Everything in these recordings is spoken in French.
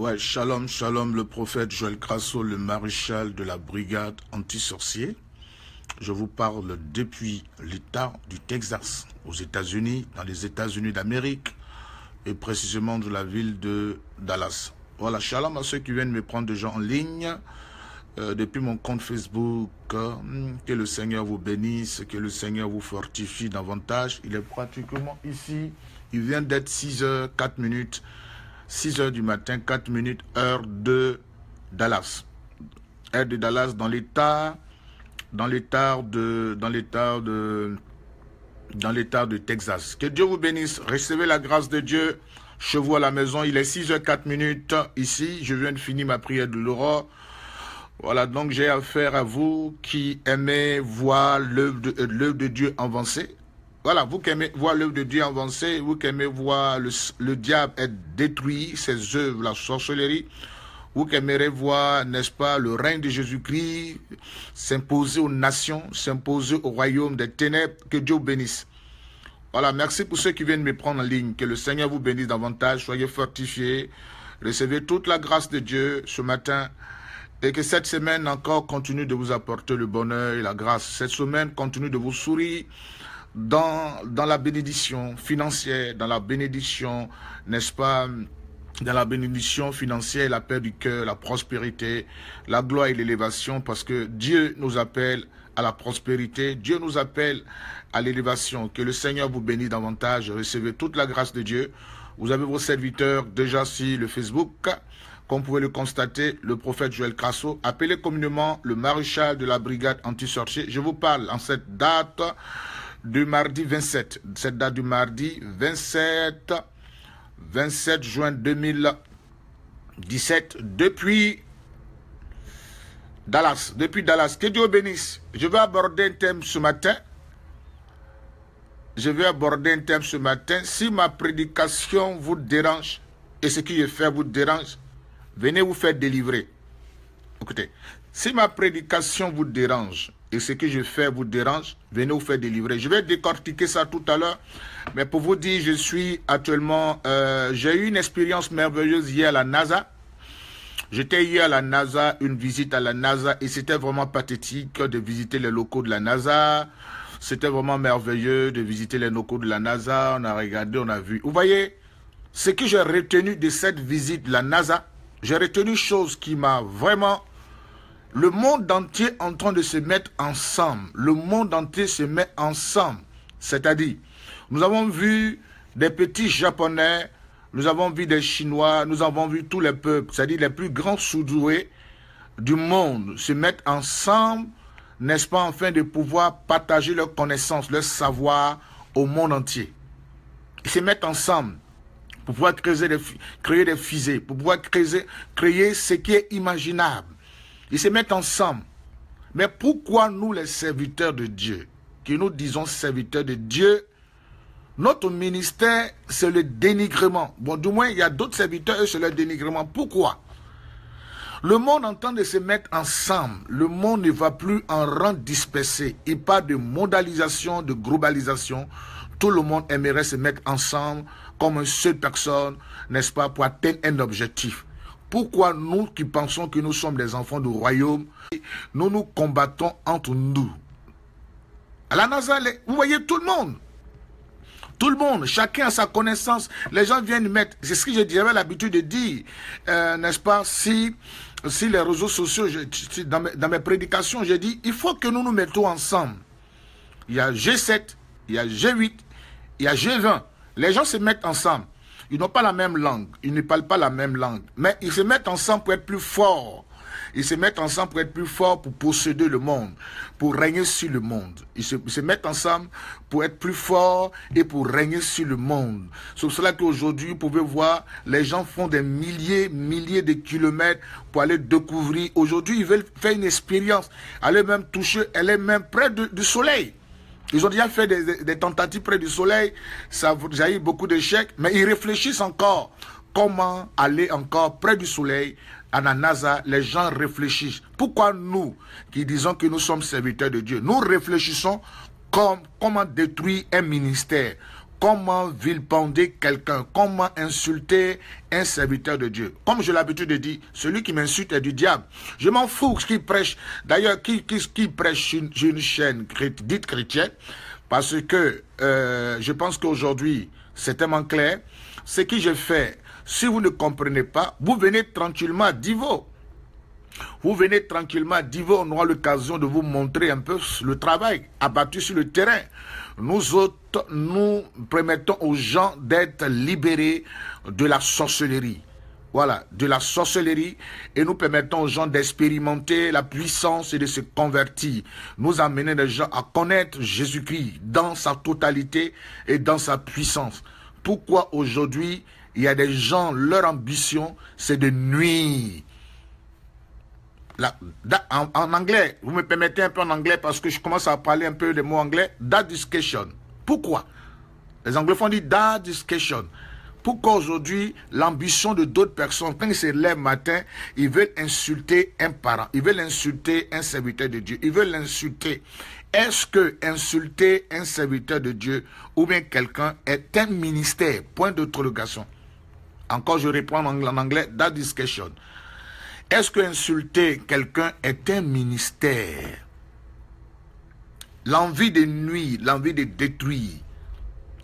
Ouais, shalom, shalom, le prophète Joël Crasso, le maréchal de la brigade anti-sorcier. Je vous parle depuis l'État du Texas, aux États-Unis, dans les États-Unis d'Amérique, et précisément de la ville de Dallas. Voilà, shalom à ceux qui viennent me prendre déjà en ligne. Euh, depuis mon compte Facebook, euh, que le Seigneur vous bénisse, que le Seigneur vous fortifie davantage. Il est pratiquement ici. Il vient d'être 6 h 4 minutes. 6 heures du matin, 4 minutes, heure de Dallas. Heure de Dallas dans l'état, dans l'état de, dans l'état de, dans l'état de Texas. Que Dieu vous bénisse. Recevez la grâce de Dieu. Je vous à la maison, il est 6 h 4 minutes ici. Je viens de finir ma prière de l'aurore. Voilà, donc j'ai affaire à vous qui aimez voir l'œuvre de, euh, de Dieu avancer voilà, vous qui aimez voir l'œuvre de Dieu avancer, vous qui aimez voir le, diable être détruit, ses œuvres, la sorcellerie, vous qui aimerez voir, n'est-ce pas, le règne de Jésus-Christ s'imposer aux nations, s'imposer au royaume des ténèbres, que Dieu bénisse. Voilà, merci pour ceux qui viennent me prendre en ligne. Que le Seigneur vous bénisse davantage. Soyez fortifiés. Recevez toute la grâce de Dieu ce matin. Et que cette semaine encore continue de vous apporter le bonheur et la grâce. Cette semaine continue de vous sourire dans, dans la bénédiction financière, dans la bénédiction, n'est-ce pas, dans la bénédiction financière, la paix du cœur, la prospérité, la gloire et l'élévation, parce que Dieu nous appelle à la prospérité, Dieu nous appelle à l'élévation. Que le Seigneur vous bénisse davantage, recevez toute la grâce de Dieu. Vous avez vos serviteurs déjà sur le Facebook. Comme vous pouvez le constater, le prophète Joël Crasso, appelé communément le maréchal de la brigade anti-sorcier, je vous parle en cette date du mardi 27, cette date du mardi 27, 27 juin 2017, depuis Dallas, depuis Dallas. Que Dieu bénisse. Je vais aborder un thème ce matin. Je vais aborder un thème ce matin. Si ma prédication vous dérange et ce que je fait vous dérange, venez vous faire délivrer. Écoutez, si ma prédication vous dérange et ce que je fais vous dérange, venez vous faire délivrer. Je vais décortiquer ça tout à l'heure, mais pour vous dire, je suis actuellement, euh, j'ai eu une expérience merveilleuse hier à la NASA. J'étais hier à la NASA, une visite à la NASA, et c'était vraiment pathétique de visiter les locaux de la NASA. C'était vraiment merveilleux de visiter les locaux de la NASA. On a regardé, on a vu. Vous voyez, ce que j'ai retenu de cette visite de la NASA, j'ai retenu chose qui m'a vraiment le monde entier en train de se mettre ensemble. Le monde entier se met ensemble. C'est-à-dire, nous avons vu des petits Japonais, nous avons vu des Chinois, nous avons vu tous les peuples, c'est-à-dire les plus grands soudoués du monde se mettre ensemble, n'est-ce pas, afin de pouvoir partager leurs connaissances, leurs savoirs au monde entier. Ils se mettent ensemble pour pouvoir créer des, créer des fusées, pour pouvoir créer, créer ce qui est imaginable. Ils se mettent ensemble. Mais pourquoi nous, les serviteurs de Dieu, qui nous disons serviteurs de Dieu, notre ministère, c'est le dénigrement. Bon, du moins, il y a d'autres serviteurs, eux, c'est le dénigrement. Pourquoi Le monde entend de se mettre ensemble. Le monde ne va plus en rang dispersé. Il a pas de mondialisation, de globalisation. Tout le monde aimerait se mettre ensemble comme une seule personne, n'est-ce pas, pour atteindre un objectif. Pourquoi nous qui pensons que nous sommes des enfants du royaume, nous nous combattons entre nous À la NASA, vous voyez tout le monde. Tout le monde, chacun a sa connaissance. Les gens viennent mettre, c'est ce que j'avais l'habitude de dire, euh, n'est-ce pas Si si les réseaux sociaux, dans, mes, dans, mes, prédications, j'ai dit, il faut que nous nous mettons ensemble. Il y a G7, il y a G8, il y a G20. Les gens se mettent ensemble. Ils n'ont pas la même langue. Ils ne parlent pas la même langue. Mais ils se mettent ensemble pour être plus forts. Ils se mettent ensemble pour être plus forts, pour posséder le monde, pour régner sur le monde. Ils se, mettent ensemble pour être plus forts et pour régner sur le monde. C'est pour cela qu'aujourd'hui, vous pouvez voir, les gens font des milliers, milliers de kilomètres pour aller découvrir. Aujourd'hui, ils veulent faire une expérience, est même toucher, est même près du soleil. Ils ont déjà fait des, tentatives près du soleil, ça a eu beaucoup d'échecs, mais ils réfléchissent encore comment aller encore près du soleil. À la NASA, les gens réfléchissent. Pourquoi nous, qui disons que nous sommes serviteurs de Dieu, nous réfléchissons comment détruire un ministère comment vilpender quelqu'un, comment insulter un serviteur de Dieu. Comme j'ai l'habitude de dire, celui qui m'insulte est du diable. Je m'en fous ce qu'il prêche. D'ailleurs, qui, qui, qui, prêche une, une chaîne dite chrétienne, parce que euh, je pense qu'aujourd'hui, c'est tellement clair. Ce que je fais, si vous ne comprenez pas, vous venez tranquillement à Divo. Vous venez tranquillement à Divo, on aura l'occasion de vous montrer un peu le travail abattu sur le terrain nous autres, nous permettons aux gens d'être libérés de la sorcellerie. Voilà, de la sorcellerie et nous permettons aux gens d'expérimenter la puissance et de se convertir. Nous amener les gens à connaître Jésus-Christ dans sa totalité et dans sa puissance. Pourquoi aujourd'hui il y a des gens, leur ambition, c'est de nuire en, anglais, vous me permettez un peu en anglais parce que je commence à parler un peu des mots anglais. That discussion. Pourquoi Les anglophones disent that discussion. Pourquoi aujourd'hui, l'ambition de d'autres personnes, quand ils se matin, ils veulent insulter un parent, ils veulent insulter un serviteur de Dieu, ils veulent l'insulter. Est-ce que insulter un serviteur de Dieu ou bien quelqu'un est un ministère Point d'interrogation. Encore, je réponds en anglais, that discussion. Est-ce que insulter quelqu'un est un ministère L'envie de nuire, l'envie de détruire.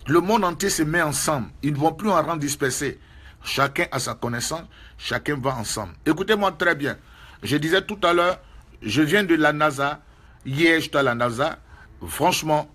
Le monde entier se met ensemble. Ils ne vont plus en rang dispersé. Chacun a sa connaissance, chacun va ensemble. Écoutez-moi très bien. Je disais tout à l'heure, je viens de la NASA. Hier, j'étais à la NASA. Franchement,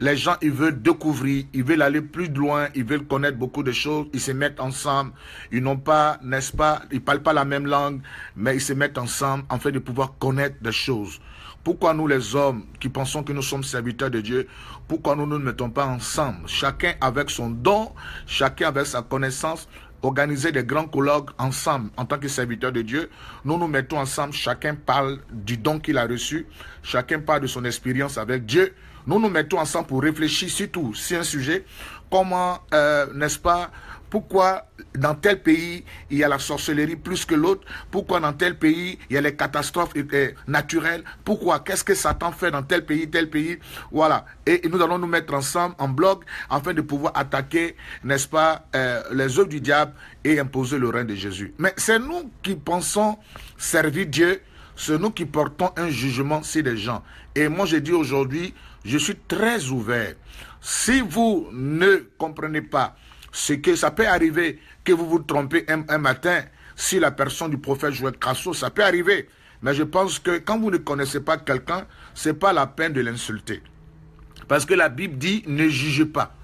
les gens, ils veulent découvrir, ils veulent aller plus loin, ils veulent connaître beaucoup de choses, ils se mettent ensemble, ils n'ont pas, n'est-ce pas, ils parlent pas la même langue, mais ils se mettent ensemble en fait de pouvoir connaître des choses. Pourquoi nous les hommes qui pensons que nous sommes serviteurs de Dieu, pourquoi nous ne nous mettons pas ensemble, chacun avec son don, chacun avec sa connaissance, organiser des grands colloques ensemble en tant que serviteurs de Dieu. Nous nous mettons ensemble, chacun parle du don qu'il a reçu, chacun parle de son expérience avec Dieu, nous nous mettons ensemble pour réfléchir surtout sur un sujet, comment, euh, n'est-ce pas, pourquoi dans tel pays il y a la sorcellerie plus que l'autre Pourquoi dans tel pays il y a les catastrophes euh, euh, naturelles Pourquoi Qu'est-ce que Satan fait dans tel pays, tel pays Voilà. Et nous allons nous mettre ensemble en bloc afin de pouvoir attaquer, n'est-ce pas, les œuvres du diable et imposer le règne de Jésus. Mais c'est nous qui pensons servir Dieu c'est nous qui portons un jugement sur les gens. Et moi, je dis aujourd'hui, je suis très ouvert. Si vous ne comprenez pas ce que ça peut arriver, que vous vous trompez un, matin, si la personne du prophète Joël Crasso, ça peut arriver. Mais je pense que quand vous ne connaissez pas quelqu'un, c'est pas la peine de l'insulter. Parce que la Bible dit ne jugez pas.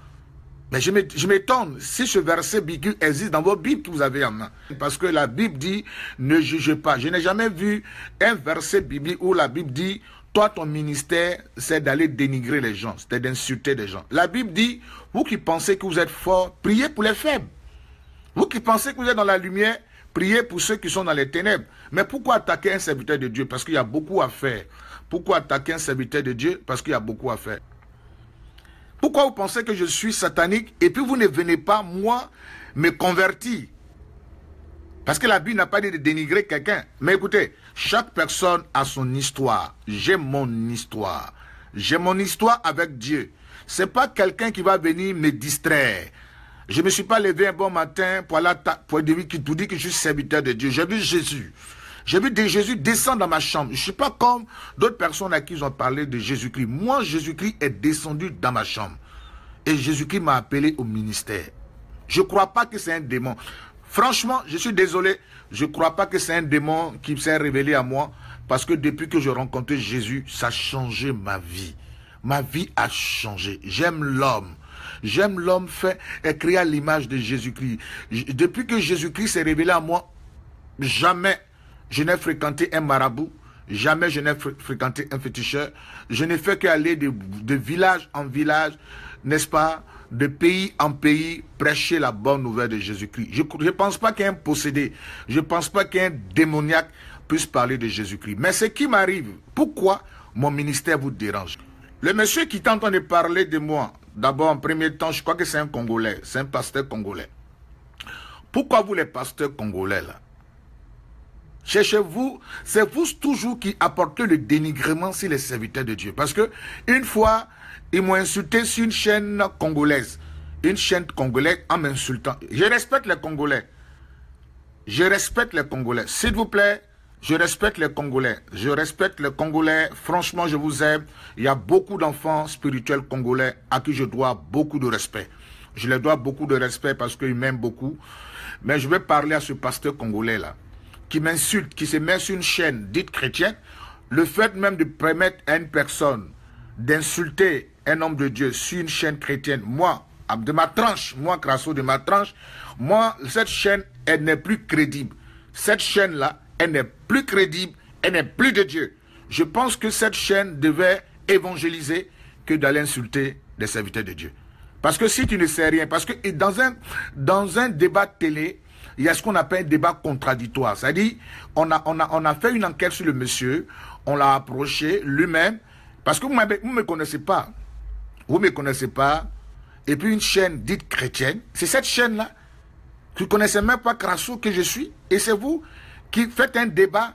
Mais je m'étonne si ce verset biblique existe dans vos Bibles que vous avez en main. Parce que la Bible dit, ne jugez pas. Je n'ai jamais vu un verset biblique où la Bible dit, toi, ton ministère, c'est d'aller dénigrer les gens, c'est d'insulter les gens. La Bible dit, vous qui pensez que vous êtes fort, priez pour les faibles. Vous qui pensez que vous êtes dans la lumière, priez pour ceux qui sont dans les ténèbres. Mais pourquoi attaquer un serviteur de Dieu Parce qu'il y a beaucoup à faire. Pourquoi attaquer un serviteur de Dieu Parce qu'il y a beaucoup à faire. Pourquoi vous pensez que je suis satanique et puis vous ne venez pas, moi, me convertir Parce que la Bible n'a pas dit de dénigrer quelqu'un. Mais écoutez, chaque personne a son histoire. J'ai mon histoire. J'ai mon histoire avec Dieu. C'est pas quelqu'un qui va venir me distraire. Je ne me suis pas levé un bon matin pour aller pour lui qui tout dit que je suis serviteur de Dieu. J'ai vu Jésus. J'ai vu Jésus descendre dans ma chambre. Je ne suis pas comme d'autres personnes à qui ils ont parlé de Jésus-Christ. Moi, Jésus-Christ est descendu dans ma chambre. Et Jésus-Christ m'a appelé au ministère. Je crois pas que c'est un démon. Franchement, je suis désolé. Je crois pas que c'est un démon qui s'est révélé à moi. Parce que depuis que je rencontre Jésus, ça a changé ma vie. Ma vie a changé. J'aime l'homme. J'aime l'homme fait et créé à l'image de Jésus-Christ. Depuis que Jésus-Christ s'est révélé à moi, jamais je n'ai fréquenté un marabout. Jamais je n'ai fréquenté un féticheur. Je n'ai fait qu'aller de village en village n'est-ce pas, de pays en pays, prêcher la bonne nouvelle de Jésus-Christ. Je ne pense pas qu'un possédé, je ne pense pas qu'un démoniaque puisse parler de Jésus-Christ. Mais ce qui m'arrive, pourquoi mon ministère vous dérange Le monsieur qui de parler de moi, d'abord en premier temps, je crois que c'est un Congolais, c'est un pasteur congolais. Pourquoi vous les pasteurs congolais là Cherchez-vous, c'est vous toujours qui apportez le dénigrement sur les serviteurs de Dieu. Parce que une fois, ils m'ont insulté sur une chaîne congolaise. Une chaîne congolaise en m'insultant. Je respecte les Congolais. Je respecte les Congolais. S'il vous plaît, je respecte les Congolais. Je respecte les Congolais. Franchement, je vous aime. Il y a beaucoup d'enfants spirituels congolais à qui je dois beaucoup de respect. Je les dois beaucoup de respect parce qu'ils m'aiment beaucoup. Mais je vais parler à ce pasteur congolais-là qui m'insulte, qui se met sur une chaîne dite chrétienne. Le fait même de permettre à une personne d'insulter un homme de Dieu sur une chaîne chrétienne, moi, de ma tranche, moi, Crasso, de ma tranche, moi, cette chaîne, elle n'est plus crédible. Cette chaîne-là, elle n'est plus crédible, elle n'est plus de Dieu. Je pense que cette chaîne devait évangéliser que d'aller insulter des serviteurs de Dieu. Parce que si tu ne sais rien, parce que dans un, dans un débat télé, il y a ce qu'on appelle un débat contradictoire. C'est-à-dire, on a, on, a, on a fait une enquête sur le monsieur, on l'a approché lui-même, parce que vous ne me connaissez pas vous ne me connaissez pas, et puis une chaîne dite chrétienne, c'est cette chaîne-là, vous ne connaissez même pas Crasso que je suis, et c'est vous qui faites un débat,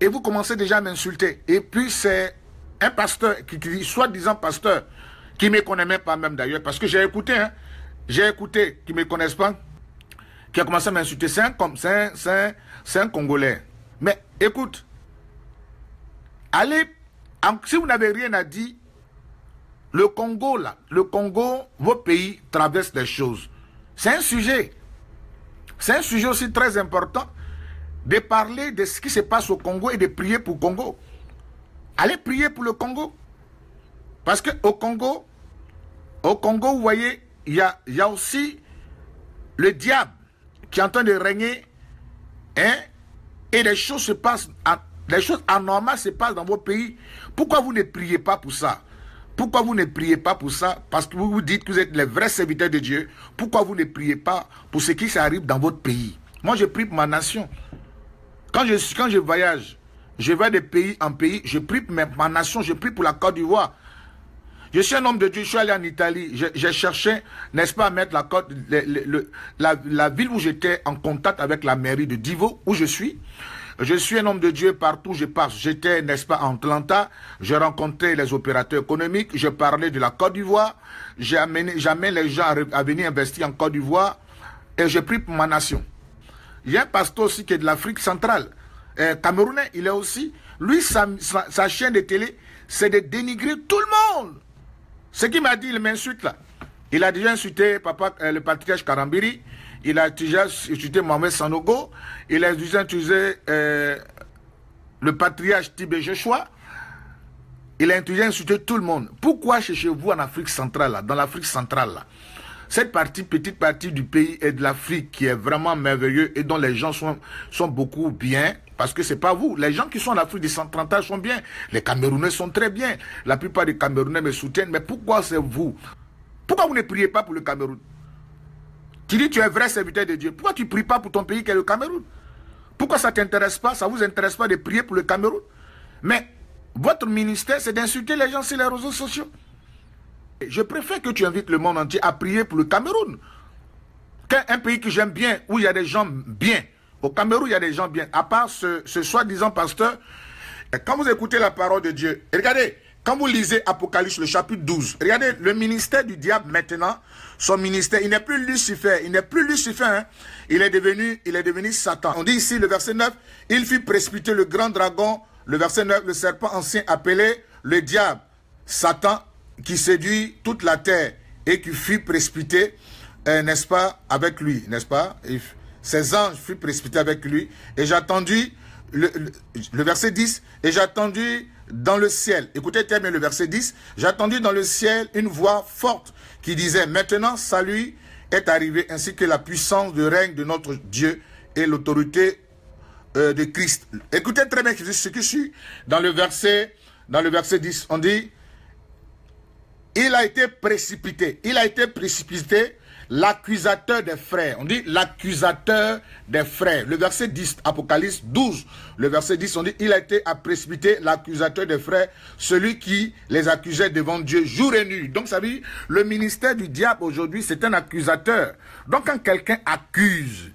et vous commencez déjà à m'insulter. Et puis c'est un pasteur, qui dit, soi-disant pasteur, qui ne me connaît même pas même d'ailleurs, parce que j'ai écouté, hein. j'ai écouté, qui ne me connaissent pas, qui a commencé à m'insulter, c'est un, un, un Congolais. Mais écoute, allez, si vous n'avez rien à dire, le Congo, là, le Congo, vos pays traversent des choses. C'est un sujet. C'est un sujet aussi très important de parler de ce qui se passe au Congo et de prier pour le Congo. Allez prier pour le Congo. Parce qu'au Congo, au Congo, vous voyez, il y a, y a, aussi le diable qui est en train de régner. Hein, et des choses se passent, des choses anormales se passent dans vos pays. Pourquoi vous ne priez pas pour ça pourquoi vous ne priez pas pour ça Parce que vous vous dites que vous êtes les vrais serviteurs de Dieu. Pourquoi vous ne priez pas pour ce qui s'arrive dans votre pays Moi, je prie pour ma nation. Quand je, quand je voyage, je vais de pays en pays, je prie pour ma nation, je prie pour la Côte d'Ivoire. Je suis un homme de Dieu, je suis allé en Italie, j'ai cherché, n'est-ce pas, à mettre la, la ville où j'étais en contact avec la mairie de Divo, où je suis. Je suis un homme de Dieu partout où je passe. J'étais, n'est-ce pas, en Atlanta. J'ai rencontré les opérateurs économiques. Je parlais de la Côte d'Ivoire. J'amène les gens à venir investir en Côte d'Ivoire. Et j'ai pris pour ma nation. Il y a un pasteur aussi qui est de l'Afrique centrale. Euh, Camerounais, il est aussi. Lui, sa, chaîne de télé, c'est de dénigrer tout le monde. Ce qu'il m'a dit, il m'insulte là. Il a déjà insulté papa, euh, le patriarche Karambiri il a déjà étudié Mohamed Sanogo, il a déjà étudié euh, le patriarche Tibé Joshua, il a déjà tout le monde. Pourquoi chez vous en Afrique centrale, dans l'Afrique centrale Cette partie, petite partie du pays et de l'Afrique qui est vraiment merveilleuse et dont les gens sont, beaucoup bien, parce que c'est pas vous. Les gens qui sont en Afrique des 130 ans sont bien. Les Camerounais sont très bien. La plupart des Camerounais me soutiennent. Mais pourquoi c'est vous Pourquoi vous ne priez pas pour le Cameroun tu dis tu es un vrai serviteur de Dieu. Pourquoi tu ne pries pas pour ton pays qui est le Cameroun Pourquoi ça ne t'intéresse pas Ça ne vous intéresse pas de prier pour le Cameroun Mais votre ministère, c'est d'insulter les gens sur les réseaux sociaux. Je préfère que tu invites le monde entier à prier pour le Cameroun. Un pays que j'aime bien, où il y a des gens bien. Au Cameroun, il y a des gens bien. À part ce soi-disant pasteur, quand vous écoutez la parole de Dieu, regardez, quand vous lisez Apocalypse, le chapitre 12, regardez, le ministère du diable maintenant, son ministère, il n'est plus Lucifer, il n'est plus Lucifer, hein. il, est devenu, il est devenu Satan. On dit ici, le verset 9, il fit précipiter le grand dragon, le verset 9, le serpent ancien appelé le diable, Satan, qui séduit toute la terre et qui fut précipité, euh, n'est-ce pas, avec lui, n'est-ce pas Ses anges furent précipités avec lui. Et j'attendis, le, le, verset 10, et j'attendis dans le ciel. Écoutez très bien le verset 10. J'attendis dans le ciel une voix forte qui disait, maintenant salut est arrivé, ainsi que la puissance du règne de notre Dieu et l'autorité euh, de Christ. Écoutez très bien ce que je suis dans le verset, dans le verset 10. On dit, il a été précipité. Il a été précipité l'accusateur des frères. On dit l'accusateur des frères. Le verset 10, Apocalypse 12, le verset 10, on dit, il a été à précipiter l'accusateur des frères, celui qui les accusait devant Dieu jour et nuit. Donc ça veut dire, le ministère du diable aujourd'hui, c'est un accusateur. Donc quand quelqu'un accuse,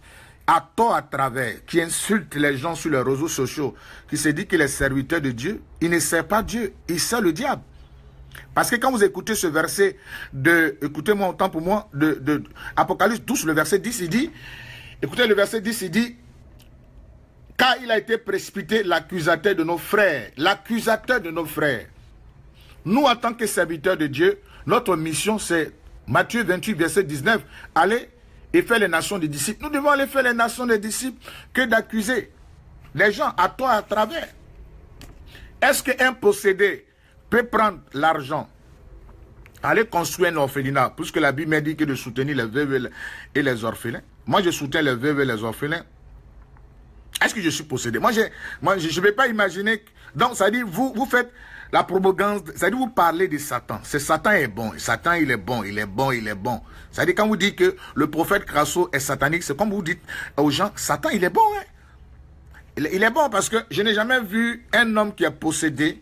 à tort à travers, qui insulte les gens sur les réseaux sociaux, qui se dit qu'il est serviteur de Dieu, il ne sert pas Dieu, il sert le diable. Parce que quand vous écoutez ce verset de, écoutez-moi autant pour moi, de, de, Apocalypse 12, le verset 10, il dit, écoutez le verset 10, il dit, car il a été précipité l'accusateur de nos frères, l'accusateur de nos frères. Nous, en tant que serviteurs de Dieu, notre mission, c'est Matthieu 28, verset 19, allez et faire les nations des disciples. Nous devons aller faire les nations des disciples que d'accuser les gens à toi à travers. Est-ce qu'un possédé peut prendre l'argent, aller construire un orphelinat, puisque la Bible dit que de soutenir les veuves et les orphelins. Moi, je soutiens les veuves et les orphelins. Est-ce que je suis possédé Moi, moi je ne vais pas imaginer... Donc, ça dit, vous, vous faites la propagande, ça dit, vous parlez de Satan. C'est Satan est bon. Satan, il est bon, il est bon, il est bon. Ça dit, quand vous dites que le prophète Crasso est satanique, c'est comme vous dites aux gens, Satan, il est bon. Hein. Il, est bon parce que je n'ai jamais vu un homme qui est possédé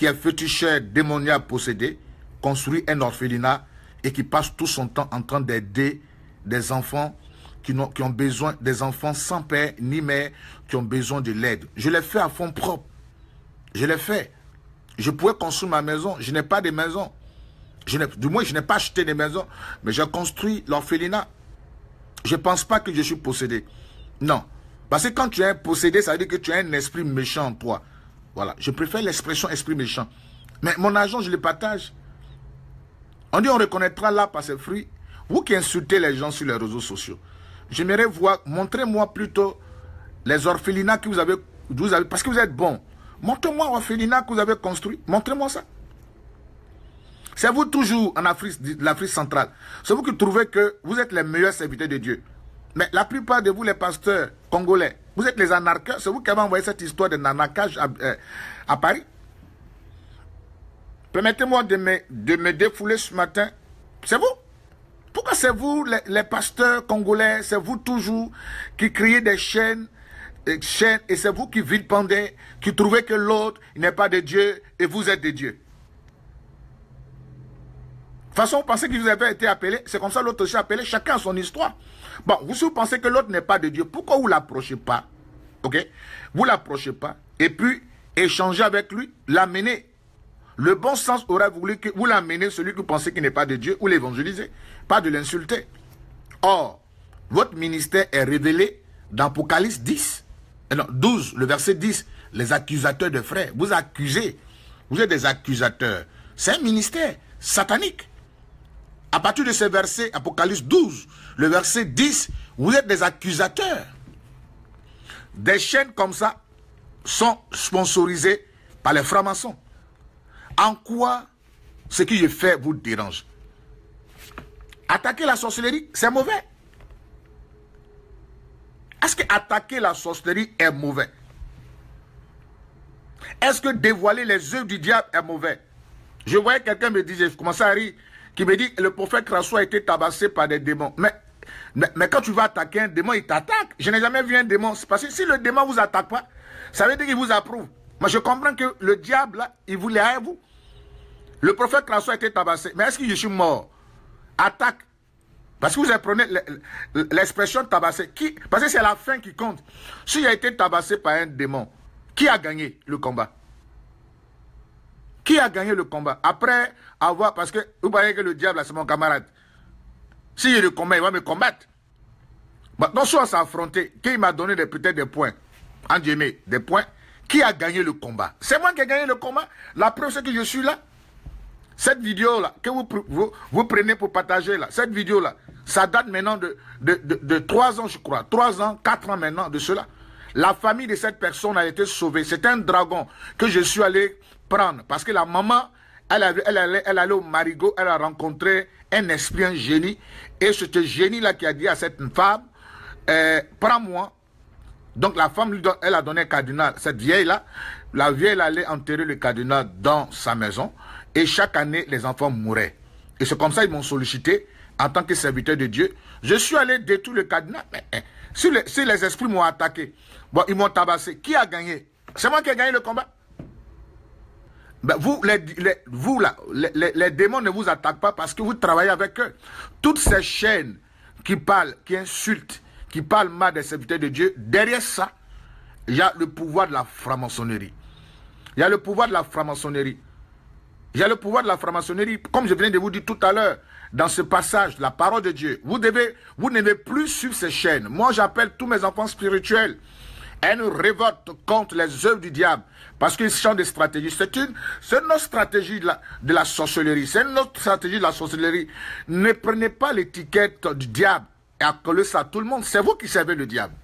qui est féticheur, démoniaque, possédé, construit un orphelinat et qui passe tout son temps en train d'aider des enfants qui ont, qui ont besoin, des enfants sans père ni mère, qui ont besoin de l'aide. Je l'ai fait à fond propre. Je l'ai fait. Je pourrais construire ma maison. Je n'ai pas de maison. Je du moins, je n'ai pas acheté de maison, mais j'ai construit l'orphelinat. Je ne pense pas que je suis possédé. Non. Parce que quand tu es possédé, ça veut dire que tu as un esprit méchant en toi. Voilà, je préfère l'expression esprit méchant. Mais mon argent, je le partage. On dit, on reconnaîtra là par ses fruits. Vous qui insultez les gens sur les réseaux sociaux, j'aimerais voir, montrez-moi plutôt les orphelinats que vous avez, vous parce que vous êtes bons. Montrez-moi orphelinats que vous avez construit. Montrez-moi ça. C'est vous toujours en Afrique, l'Afrique centrale. C'est vous qui trouvez que vous êtes les meilleurs serviteurs de Dieu. Mais la plupart de vous, les pasteurs congolais, vous êtes les anarcheurs. C'est vous qui avez envoyé cette histoire de nanakage euh, à, Paris. Permettez-moi de me, de me défouler ce matin. C'est vous Pourquoi c'est vous, les, pasteurs congolais, c'est vous toujours qui criez des chaînes, et euh, et c'est vous qui vilpendez, qui trouvez que l'autre n'est pas de Dieu, et vous êtes de Dieu De toute façon, vous pensez que vous avez été appelé, c'est comme ça l'autre aussi appelé, chacun a son histoire. Bon, vous, vous pensez que l'autre n'est pas de Dieu, pourquoi vous ne l'approchez pas Ok Vous l'approchez pas et puis échangez avec lui, l'amenez. Le bon sens aurait voulu que vous l'amenez, celui que vous pensez qu'il n'est pas de Dieu, ou l'évangéliser, pas de l'insulter. Or, votre ministère est révélé dans Apocalypse 10, eh non, 12, le verset 10. Les accusateurs de frères, vous accusez, vous êtes des accusateurs. C'est un ministère satanique. À partir de ce verset, Apocalypse 12, le verset 10, vous êtes des accusateurs. Des chaînes comme ça sont sponsorisées par les francs-maçons. En quoi ce que je fais vous dérange Attaquer la sorcellerie, c'est mauvais. Est-ce que attaquer la sorcellerie est mauvais Est-ce que dévoiler les œuvres du diable est mauvais Je voyais quelqu'un me disait, je commençais à rire, qui me dit, le prophète Crasso a été tabassé par des démons. Mais mais, quand tu vas attaquer un démon, il t'attaque. Je n'ai jamais vu un démon. Parce que si le démon ne vous attaque pas, ça veut dire qu'il vous approuve. Moi, je comprends que le diable, il voulait à vous. Le prophète a été tabassé. Mais est-ce que je suis mort Attaque. Parce que vous apprenez l'expression tabassé. Qui, parce que c'est la fin qui compte. S'il a été tabassé par un démon, qui a gagné le combat Qui a gagné le combat Après avoir... Parce que vous voyez que le diable, c'est mon camarade. Si je le combat, il va me combattre. Bah, maintenant, soit s'affronter, qu'il m'a donné peut-être des points, en guillemets, des points, qui a gagné le combat C'est moi qui ai gagné le combat. La preuve, c'est que je suis là. Cette vidéo-là, que vous, vous, prenez pour partager, là, cette vidéo-là, ça date maintenant de, de, 3 ans, je crois. Trois ans, quatre ans maintenant de cela. La famille de cette personne a été sauvée. C'est un dragon que je suis allé prendre parce que la maman elle, allait, elle, elle au marigot, elle a rencontré un esprit, un génie. Et ce génie-là qui a dit à cette femme, euh, prends-moi. Donc la femme, lui, elle a donné un cardinal. Cette vieille-là, la vieille allait enterrer le cardinal dans sa maison. Et chaque année, les enfants mouraient. Et c'est comme ça qu'ils m'ont sollicité en tant que serviteur de Dieu. Je suis allé détruire le cardinal. Mais, hein, si, les, esprits m'ont attaqué, bon, ils m'ont tabassé. Qui a gagné C'est moi qui ai gagné le combat. Ben, vous, les, vous les, démons ne vous attaquent pas parce que vous travaillez avec eux. Toutes ces chaînes qui parlent, qui insultent, qui parlent mal des serviteurs de Dieu, derrière ça, il y a le pouvoir de la franc-maçonnerie. Il y a le pouvoir de la franc-maçonnerie. Il y a le pouvoir de la franc-maçonnerie. Comme je viens de vous dire tout à l'heure, dans ce passage, la parole de Dieu, vous devez, vous n'avez plus suivre ces chaînes. Moi, j'appelle tous mes enfants spirituels à une révolte contre les œuvres du diable. Parce qu'ils sont de stratégie. C'est une, c'est notre stratégie de la, de la sorcellerie. C'est notre stratégie de la sorcellerie. Ne prenez pas l'étiquette du diable et accolez ça à tout le monde. C'est vous qui servez le diable.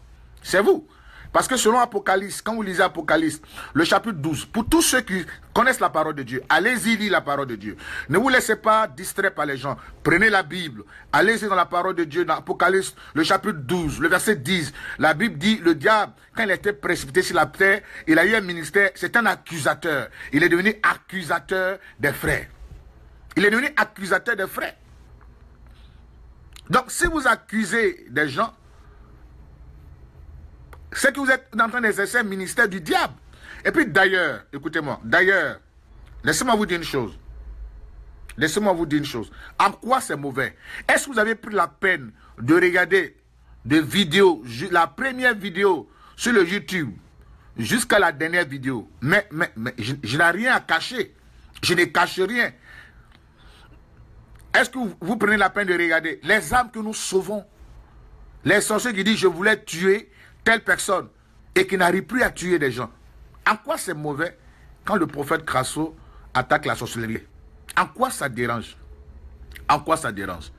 C'est vous. Parce que selon Apocalypse, quand vous lisez Apocalypse, le chapitre 12, pour tous ceux qui connaissent la parole de Dieu, allez-y lire la parole de Dieu. Ne vous laissez pas distraire par les gens. Prenez la Bible, allez-y dans la parole de Dieu, dans Apocalypse, le chapitre 12, le verset 10. La Bible dit, le diable, quand il était précipité sur la terre, il a eu un ministère, c'est un accusateur. Il est devenu accusateur des frères. Il est devenu accusateur des frères. Donc si vous accusez des gens, ce que vous êtes en train d'exercer, ministère du diable. Et puis d'ailleurs, écoutez-moi, d'ailleurs, laissez-moi vous dire une chose. Laissez-moi vous dire une chose. En quoi c'est mauvais Est-ce que vous avez pris la peine de regarder des vidéos, la première vidéo sur le YouTube jusqu'à la dernière vidéo Mais, je, n'ai rien à cacher. Je ne cache rien. Est-ce que vous, prenez la peine de regarder les âmes que nous sauvons Les sorciers qui disent je voulais tuer, telle personne et qui n'arrive plus à tuer des gens. En quoi c'est mauvais quand le prophète Crasso attaque la sorcellerie En quoi ça dérange En quoi ça dérange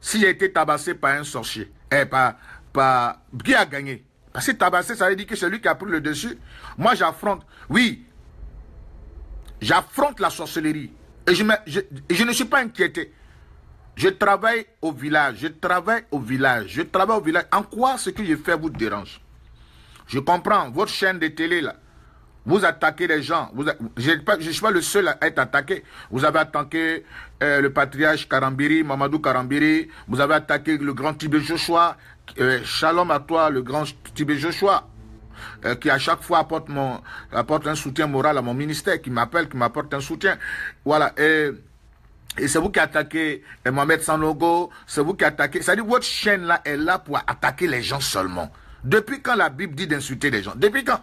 Si j'ai été tabassé par un sorcier, eh, par, par, qui a gagné Parce que tabassé, ça veut dire que c'est lui qui a pris le dessus. Moi, j'affronte, oui, j'affronte la sorcellerie. Et je, je ne suis pas inquiété. Je travaille au village, je travaille au village, je travaille au village. En quoi ce que je fais vous dérange Je comprends, votre chaîne de télé là, vous attaquez les gens. je ne suis pas le seul à être attaqué. Vous avez attaqué euh, le patriarche Karambiri, Mamadou Karambiri. Vous avez attaqué le grand Tibé Joshua. Euh, shalom à toi, le grand Tibé Joshua. Euh, qui à chaque fois apporte, mon, apporte un soutien moral à mon ministère, qui m'appelle, qui m'apporte un soutien. Voilà. Et et c'est vous qui attaquez euh, Mohamed Sanogo, c'est vous qui attaquez. C'est-à-dire votre chaîne là est là pour attaquer les gens seulement. Depuis quand la Bible dit d'insulter les gens Depuis quand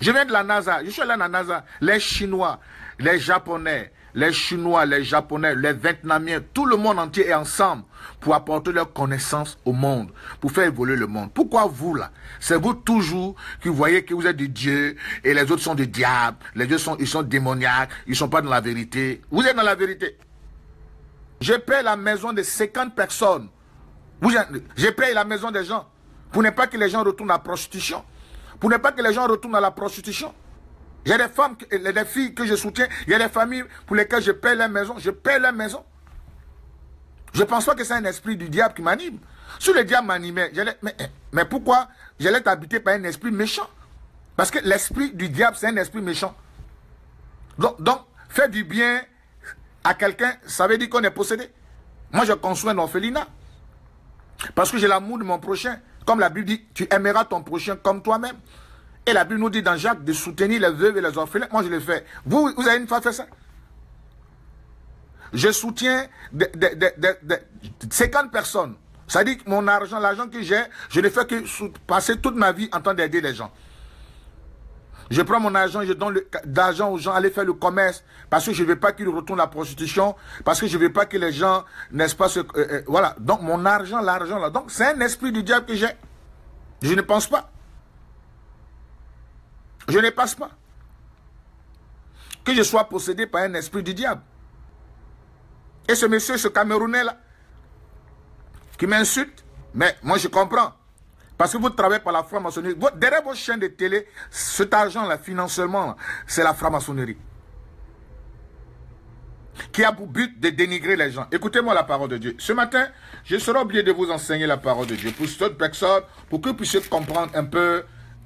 Je viens de la NASA, je suis là à la NASA. Les Chinois, les Japonais, les Chinois, les Japonais, les Vietnamiens, tout le monde entier est ensemble pour apporter leurs connaissances au monde, pour faire évoluer le monde. Pourquoi vous là C'est vous toujours qui voyez que vous êtes des dieux et les autres sont des diables, les dieux sont, ils sont démoniaques, ils ne sont pas dans la vérité. Vous êtes dans la vérité. J'ai payé la maison de 50 personnes. Je paye la maison des gens pour ne pas que les gens retournent à la prostitution, pour ne pas que les gens retournent à la prostitution. J'ai des femmes, des filles que je soutiens, il y a des familles pour lesquelles je paie la maison, je paie la maison. Je ne pense pas que c'est un esprit du diable qui m'anime. Si le diable m'animait, mais, eh, mais pourquoi j'allais habité par un esprit méchant Parce que l'esprit du diable, c'est un esprit méchant. Donc, donc, faire du bien à quelqu'un, ça veut dire qu'on est possédé. Moi, je construis un orphelinat. Parce que j'ai l'amour de mon prochain. Comme la Bible dit, tu aimeras ton prochain comme toi-même. Et la Bible nous dit dans Jacques de soutenir les veuves et les orphelins. Moi, je le fais. Vous, vous avez une fois fait ça Je soutiens 50 personnes. Ça dit que mon argent, l'argent que j'ai, je ne fais que passer toute ma vie en train d'aider les gens. Je prends mon argent, je donne d'argent aux gens, aller faire le commerce, parce que je ne veux pas qu'ils retournent la prostitution, parce que je ne veux pas que les gens, n'est-ce pas, ce euh, euh, voilà. Donc mon argent, l'argent là. Donc c'est un esprit du diable que j'ai. Je ne pense pas. Je ne passe pas. Que je sois possédé par un esprit du diable. Et ce monsieur, ce Camerounais-là, qui m'insulte, mais moi je comprends. Parce que vous travaillez par la franc-maçonnerie. Derrière vos chaînes de télé, cet argent-là, financement, c'est la franc-maçonnerie. Qui a pour but de dénigrer les gens. Écoutez-moi la parole de Dieu. Ce matin, je serai obligé de vous enseigner la parole de Dieu pour cette personne, pour que vous puissiez comprendre un peu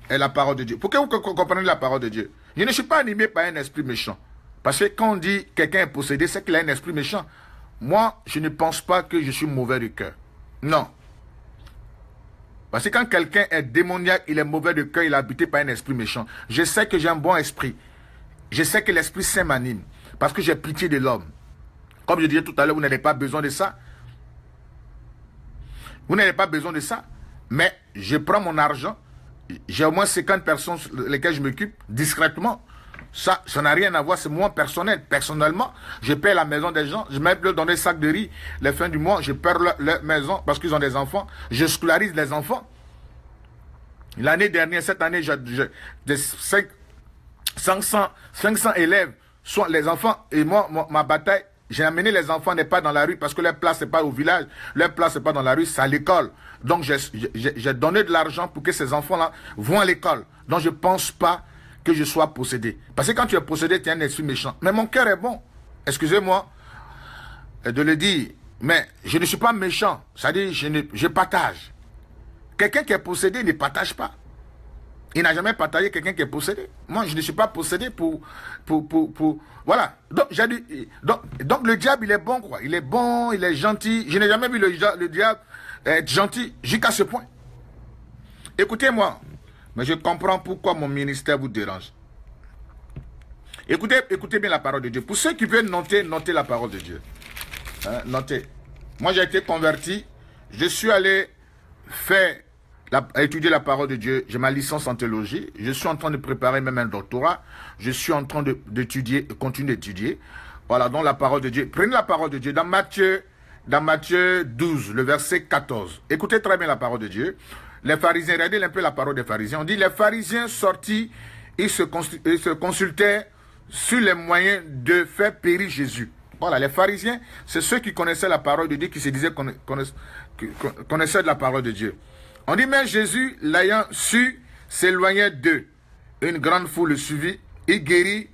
est la parole de Dieu. Pour que vous compreniez la parole de Dieu, je ne suis pas animé par un esprit méchant. Parce que quand on dit quelqu'un est possédé, c'est qu'il a un esprit méchant. Moi, je ne pense pas que je suis mauvais de cœur. Non. Parce que quand quelqu'un est démoniaque, il est mauvais de cœur, il est habité par un esprit méchant. Je sais que j'ai un bon esprit. Je sais que l'esprit saint m'anime. Parce que j'ai pitié de l'homme. Comme je disais tout à l'heure, vous n'avez pas besoin de ça. Vous n'avez pas besoin de ça. Mais je prends mon argent, j'ai au moins 50 personnes lesquelles je m'occupe discrètement. Ça, ça n'a rien à voir, c'est moi personnel. Personnellement, je paie la maison des gens, je mets dans des sacs de riz. Les fins du mois, je perds leur, maison parce qu'ils ont des enfants. Je scolarise les enfants. L'année dernière, cette année, j'ai 500, 500 élèves, sont les enfants et moi, ma bataille, j'ai amené les enfants n'est pas dans la rue parce que leur place n'est pas au village, leur place n'est pas dans la rue, c'est à l'école. Donc j'ai donné de l'argent pour que ces enfants-là vont à l'école. Donc je ne pense pas que je sois possédé. Parce que quand tu es possédé, tu es un esprit méchant. Mais mon cœur est bon. Excusez-moi de le dire. Mais je ne suis pas méchant. C'est-à-dire, je, partage. Quelqu'un qui est possédé ne partage pas. Il n'a jamais partagé quelqu'un qui est possédé. Moi, je ne suis pas possédé pour... pour, pour, voilà. Donc, j'ai donc, donc, le diable, il est bon, quoi. Il est bon, il est gentil. Je n'ai jamais vu le diable être eh, gentil jusqu'à ce point. Écoutez-moi, mais je comprends pourquoi mon ministère vous dérange. Écoutez, écoutez bien la parole de Dieu. Pour ceux qui veulent noter, notez la parole de Dieu. Hein, notez. Moi, j'ai été converti. Je suis allé faire étudier la parole de Dieu. J'ai ma licence en théologie. Je suis en train de préparer même un doctorat. Je suis en train d'étudier, continuer d'étudier. Voilà, donc la parole de Dieu. Prenez la parole de Dieu. Dans Matthieu dans Matthieu 12, le verset 14. Écoutez très bien la parole de Dieu. Les pharisiens, regardez un peu la parole des pharisiens. On dit, les pharisiens sortis, ils se, consultaient sur les moyens de faire périr Jésus. Voilà, les pharisiens, c'est ceux qui connaissaient la parole de Dieu, qui se disaient connaissaient de la parole de Dieu. On dit, mais Jésus, l'ayant su, s'éloignait d'eux. Une grande foule le suivit. Il guérit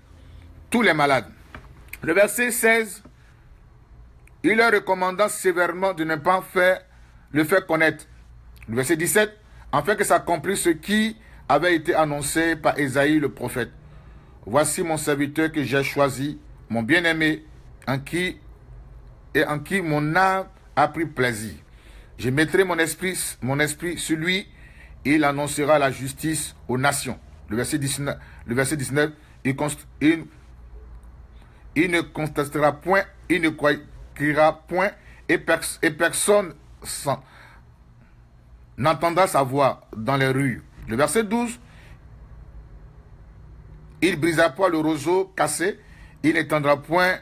tous les malades. Le verset 16 il leur recommanda sévèrement de ne pas faire, le faire connaître. Le verset 17, afin que s'accomplisse ce qui avait été annoncé par isaïe le prophète. Voici mon serviteur que j'ai choisi, mon bien-aimé, en qui et en qui mon âme a pris plaisir. Je mettrai mon esprit, mon esprit sur lui, et il annoncera la justice aux nations. Le verset 19, le verset 19 il, ne constatera point, une ne point et, et personne n'entendra sa voix dans les rues. Le verset 12, il brisa pas le roseau cassé, il n'étendra point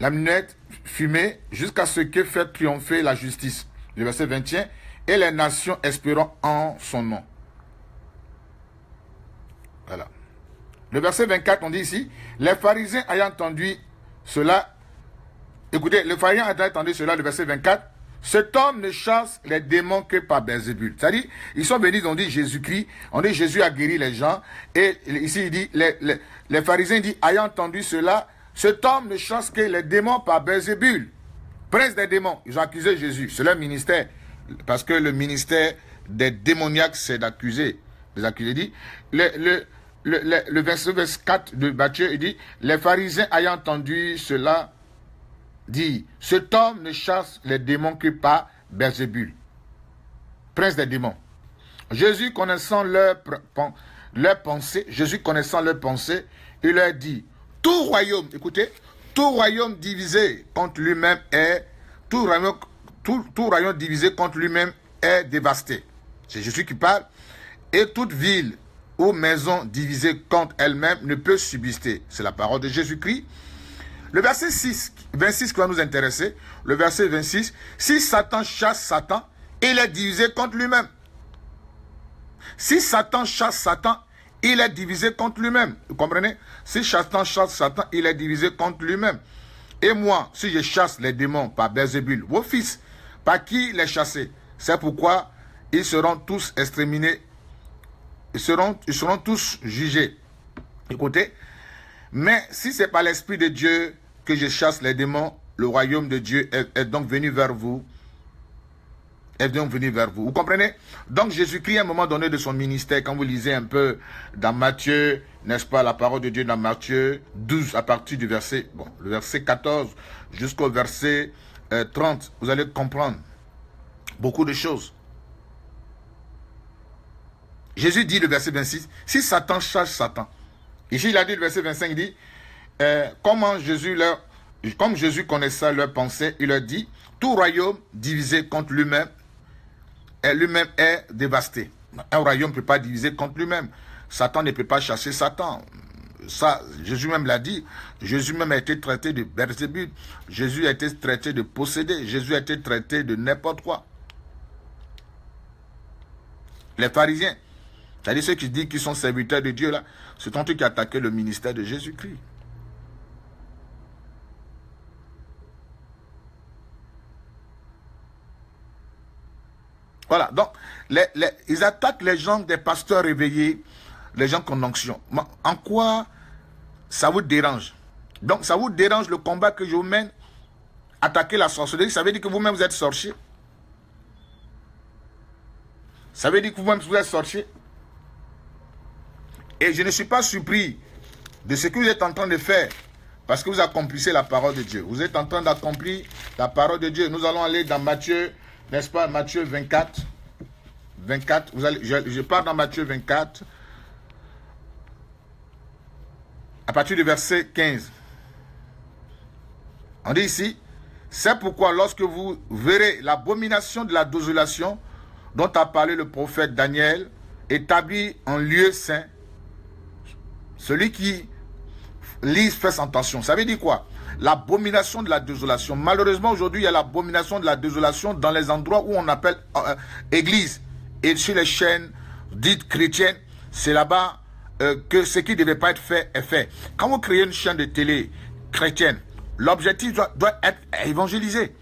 la minette fumée jusqu'à ce que fait triompher la justice. Le verset 21, et les nations espérant en son nom. Voilà. Le verset 24, on dit ici, les pharisiens ayant entendu cela, Écoutez, le a entendu cela, le verset 24. Cet homme ne chasse les démons que par Belzébul. C'est-à-dire, ils sont venus, ils ont dit Jésus-Christ, on dit Jésus a guéri les gens. Et ici, il dit, les, les, pharisiens disent, ayant entendu cela, cet homme ne chasse que les démons par Belzébul. Prince des démons. Ils ont accusé Jésus. C'est leur ministère. Parce que le ministère des démoniaques, c'est d'accuser. Les accusés dit, le, le, le, le, verset 4 de Matthieu, il dit, les pharisiens ayant entendu cela, dit Cet homme ne chasse les démons que par Beelzebul, prince des démons. Jésus connaissant leur, leur pensée, Jésus connaissant leurs pensées, il leur dit Tout royaume, écoutez, tout royaume divisé contre lui-même est tout tout, tout royaume divisé contre lui-même est dévasté. C'est Jésus qui parle. Et toute ville ou maison divisée contre elle-même ne peut subsister. C'est la parole de Jésus-Christ. Le verset 6, 26 qui va nous intéresser, le verset 26, si Satan chasse Satan, il est divisé contre lui-même. Si Satan chasse Satan, il est divisé contre lui-même. Vous comprenez Si Satan chasse Satan, il est divisé contre lui-même. Et moi, si je chasse les démons par Bezébul, vos fils, par qui les chasser C'est pourquoi ils seront tous exterminés. Ils seront, ils seront tous jugés. Écoutez, mais si c'est pas l'Esprit de Dieu, que je chasse les démons, le royaume de Dieu est, donc venu vers vous. Est donc venu vers vous. Vous comprenez Donc Jésus-Christ, à un moment donné de son ministère, quand vous lisez un peu dans Matthieu, n'est-ce pas, la parole de Dieu dans Matthieu 12, à partir du verset, bon, le verset 14 jusqu'au verset 30, euh, vous allez comprendre beaucoup de choses. Jésus dit le verset 26, si Satan chasse Satan. Ici, il a dit le verset 25, il dit, euh, comment Jésus leur, comme Jésus connaissait leurs pensées, il leur dit, tout royaume divisé contre lui-même, lui-même est dévasté. Un royaume ne peut pas diviser contre lui-même. Satan ne peut pas chasser Satan. Ça, Jésus même l'a dit. Jésus même a été traité de Berzébut. Jésus a été traité de possédé. Jésus a été traité de n'importe quoi. Les pharisiens, c'est-à-dire ceux qui disent qu'ils sont serviteurs de Dieu, là, c'est un truc qui a le ministère de Jésus-Christ. Voilà, donc ils attaquent les gens des pasteurs réveillés, les gens qu'on onction. En quoi ça vous dérange Donc ça vous dérange le combat que je vous mène Attaquer la sorcellerie, ça veut dire que vous-même vous êtes sorcier Ça veut dire que vous-même vous êtes sorcier Et je ne suis pas surpris de ce que vous êtes en train de faire parce que vous accomplissez la parole de Dieu. Vous êtes en train d'accomplir la parole de Dieu. Nous allons aller dans Matthieu n'est-ce pas, Matthieu 24, 24, vous allez, je, pars dans Matthieu 24, à partir du verset 15. On dit ici, c'est pourquoi lorsque vous verrez l'abomination de la désolation dont a parlé le prophète Daniel, établi en lieu saint, celui qui lise, fait attention. Ça veut dire quoi l'abomination de la désolation. Malheureusement, aujourd'hui, il y a l'abomination de la désolation dans les endroits où on appelle euh, euh, église. Et sur les chaînes dites chrétiennes, c'est là-bas euh, que ce qui ne devait pas être fait est fait. Quand vous créez une chaîne de télé chrétienne, l'objectif doit, être évangélisé.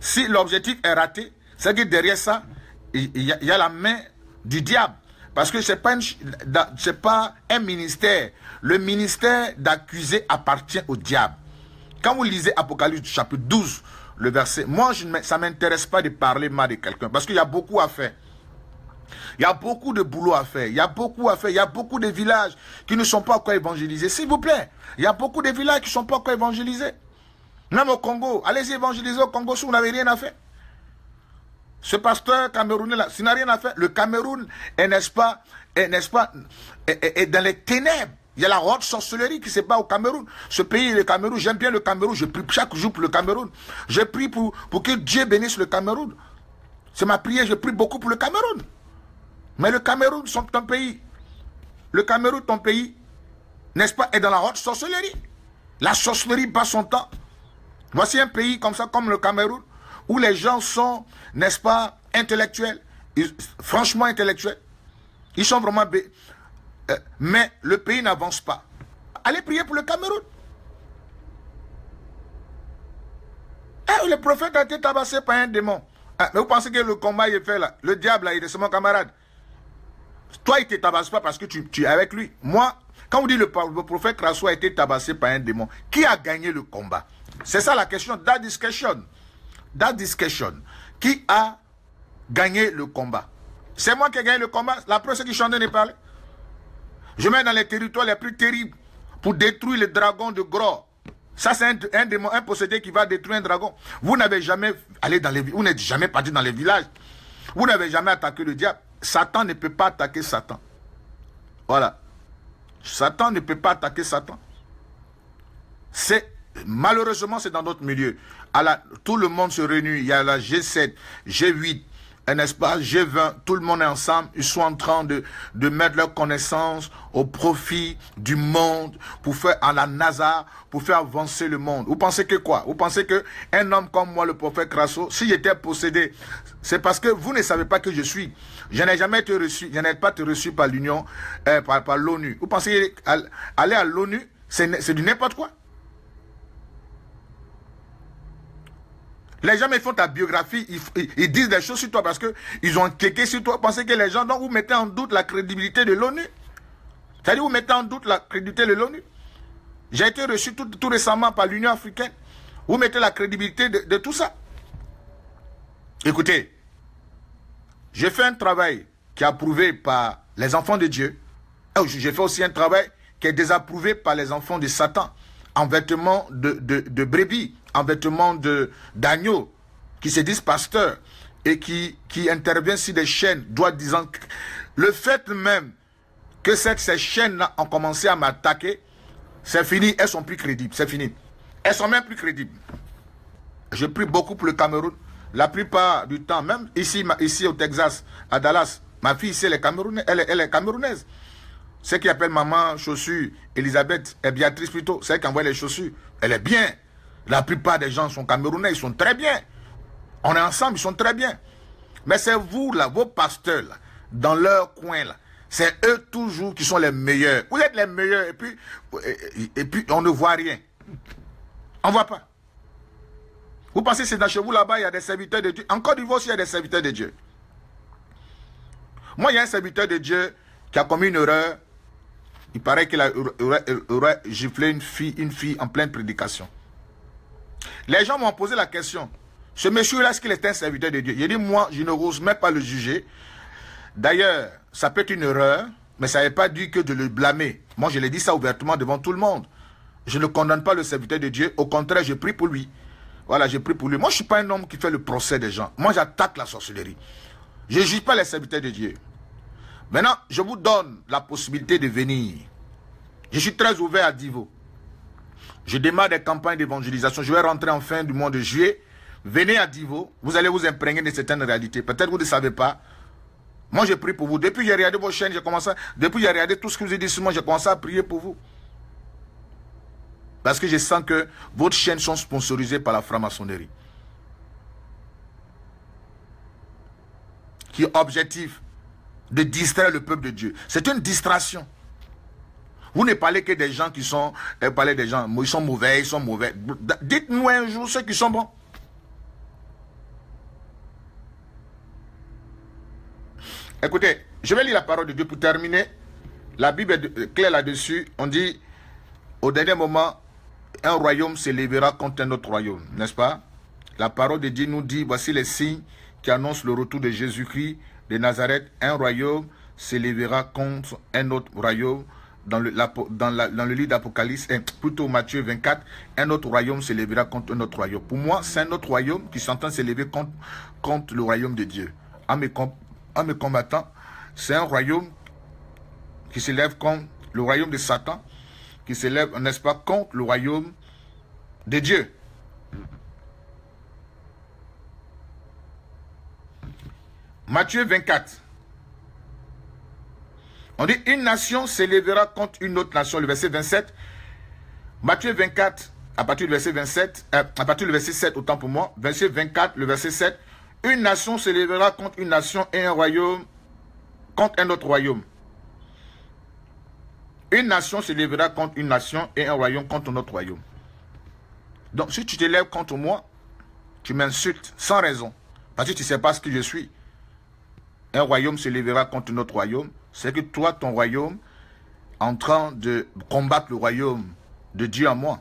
Si l'objectif est raté, c'est que derrière ça, il y, a, la main du diable. Parce que ce n'est pas un ministère le ministère d'accusé appartient au diable. Quand vous lisez Apocalypse chapitre 12, le verset, moi, ça ne m'intéresse pas de parler mal de quelqu'un parce qu'il y a beaucoup à faire. Il y a beaucoup de boulot à faire. Il y a beaucoup à faire. Il y a beaucoup de villages qui ne sont pas encore évangélisés. S'il vous plaît, il y a beaucoup de villages qui ne sont pas encore évangélisés. Même au Congo, allez-y évangéliser au Congo si vous n'avez rien à faire. Ce pasteur camerounais là, s'il n'a rien à faire, le Cameroun, n'est-ce pas, n'est-ce pas, est dans les ténèbres. Il y a la haute sorcellerie qui se bat au Cameroun. Ce pays, le Cameroun, j'aime bien le Cameroun. Je prie chaque jour pour le Cameroun. Je prie pour, pour que Dieu bénisse le Cameroun. C'est ma prière, je prie beaucoup pour le Cameroun. Mais le Cameroun, c'est ton pays, le Cameroun, ton pays, n'est-ce pas, est dans la haute sorcellerie. La sorcellerie bat son temps. Voici un pays comme ça, comme le Cameroun, où les gens sont, n'est-ce pas, intellectuels, franchement intellectuels. Ils sont vraiment euh, mais le pays n'avance pas. Allez prier pour le Cameroun. Eh, le prophète a été tabassé par un démon. Ah, mais vous pensez que le combat est fait là Le diable là, il mon camarade. Toi, il ne te tabasse pas parce que tu, es avec lui. Moi, quand vous dites le, prophète Krasso a été tabassé par un démon, qui a gagné le combat C'est ça la question. That discussion. That discussion. Qui a gagné le combat C'est moi qui ai gagné le combat. La preuve, c'est qui chantait de' pas je mets dans les territoires les plus terribles pour détruire le dragon de Gros. Ça, c'est un, possédé un, qui va détruire un dragon. Vous n'avez jamais allé dans les vous n'êtes jamais parti dans les villages. Vous n'avez jamais attaqué le diable. Satan ne peut pas attaquer Satan. Voilà. Satan ne peut pas attaquer Satan. C'est malheureusement c'est dans notre milieu. tout le monde se réunit. Il y a la G7, G8, un espace G20, tout le monde est ensemble, ils sont en train de, de mettre leurs connaissances au profit du monde pour faire à la NASA, pour faire avancer le monde. Vous pensez que quoi Vous pensez que un homme comme moi, le prophète Crasso, si j'étais possédé, c'est parce que vous ne savez pas que je suis. Je n'ai jamais été reçu, je n'ai pas été reçu par l'Union, euh, par, par l'ONU. Vous pensez aller à l'ONU, c'est du n'importe quoi Les gens, ils font ta biographie, ils, disent des choses sur toi parce qu'ils ont cliqué sur toi, pensez que les gens, donc vous mettez en doute la crédibilité de l'ONU. C'est-à-dire, vous mettez en doute la crédibilité de l'ONU. J'ai été reçu tout, récemment par l'Union africaine. Vous mettez la crédibilité de, tout ça. Écoutez, j'ai fait un travail qui est approuvé par les enfants de Dieu. Oh, j'ai fait aussi un travail qui est désapprouvé par les enfants de Satan en vêtements de, de, de brebis en vêtements de d'agneau, qui se disent pasteurs et qui, qui intervient sur des chaînes, doit disant le fait même que cette, ces chaînes-là ont commencé à m'attaquer, c'est fini, elles sont plus crédibles, c'est fini. Elles sont même plus crédibles. Je prie beaucoup pour le Cameroun. La plupart du temps, même ici, ici au Texas, à Dallas, ma fille c'est elle est Elle est, elle est camerounaise. Celle qui appelle maman chaussures, Elisabeth, et Béatrice plutôt, celle qui envoie les chaussures, elle est bien. La plupart des gens sont camerounais, ils sont très bien. On est ensemble, ils sont très bien. Mais c'est vous, là, vos pasteurs, dans leur coin, là. C'est eux toujours qui sont les meilleurs. Vous êtes les meilleurs et puis, et, puis on ne voit rien. On ne voit pas. Vous pensez c'est dans chez vous là-bas, il y a des serviteurs de Dieu. Encore Côte d'Ivoire il y a des serviteurs de Dieu. Moi, il y a un serviteur de Dieu qui a commis une erreur. Il paraît qu'il aurait, giflé une fille, une fille en pleine prédication. Les gens m'ont posé la question. Ce monsieur-là, est-ce qu'il est un serviteur de Dieu J'ai dit, moi, je n'ose même pas le juger. D'ailleurs, ça peut être une erreur, mais ça n'est pas dû que de le blâmer. Moi, je l'ai dit ça ouvertement devant tout le monde. Je ne condamne pas le serviteur de Dieu. Au contraire, je prie pour lui. Voilà, je prie pour lui. Moi, je ne suis pas un homme qui fait le procès des gens. Moi, j'attaque la sorcellerie. Je ne juge pas les serviteurs de Dieu. Maintenant, je vous donne la possibilité de venir. Je suis très ouvert à Divo. Je démarre des campagnes d'évangélisation. Je vais rentrer en fin du mois de juillet. Venez à Divo. Vous allez vous imprégner de certaines réalités. Peut-être vous ne savez pas. Moi, j'ai prié pour vous. Depuis j'ai regardé vos chaînes, j'ai commencé. À... Depuis j'ai regardé tout ce que vous avez dit sur moi, j'ai commencé à prier pour vous. Parce que je sens que vos chaînes sont sponsorisées par la franc-maçonnerie. Qui objectif de distraire le peuple de Dieu. C'est une distraction. Vous ne parlez que des gens qui sont, vous euh, parlez des gens, ils sont mauvais, ils sont mauvais. Dites-nous un jour ceux qui sont bons. Écoutez, je vais lire la parole de Dieu pour terminer. La Bible est euh, claire là-dessus. On dit, au dernier moment, un royaume s'élèvera contre un autre royaume, n'est-ce pas La parole de Dieu nous dit, voici les signes qui annoncent le retour de Jésus-Christ de Nazareth. Un royaume s'élèvera contre un autre royaume dans le, dans, le livre d'Apocalypse, plutôt Matthieu 24, un autre royaume s'élèvera contre un autre royaume. Pour moi, c'est un autre royaume qui s'entend s'élever contre, contre le royaume de Dieu. En me, en me combattant, c'est un royaume qui s'élève contre le royaume de Satan, qui s'élève, n'est-ce pas, contre le royaume de Dieu. Matthieu 24. On dit, une nation s'élèvera contre une autre nation. Le verset 27. Matthieu 24, à partir du verset 27, euh, à partir du verset 7, autant pour moi. Verset 24, le verset 7. Une nation s'élèvera contre une nation et un royaume contre un autre royaume. Une nation s'élèvera contre une nation et un royaume contre un autre royaume. Donc, si tu t'élèves contre moi, tu m'insultes sans raison. Parce que tu ne sais pas ce que je suis. Un royaume se lèvera contre un autre royaume c'est que toi, ton royaume, en train de combattre le royaume de Dieu à moi,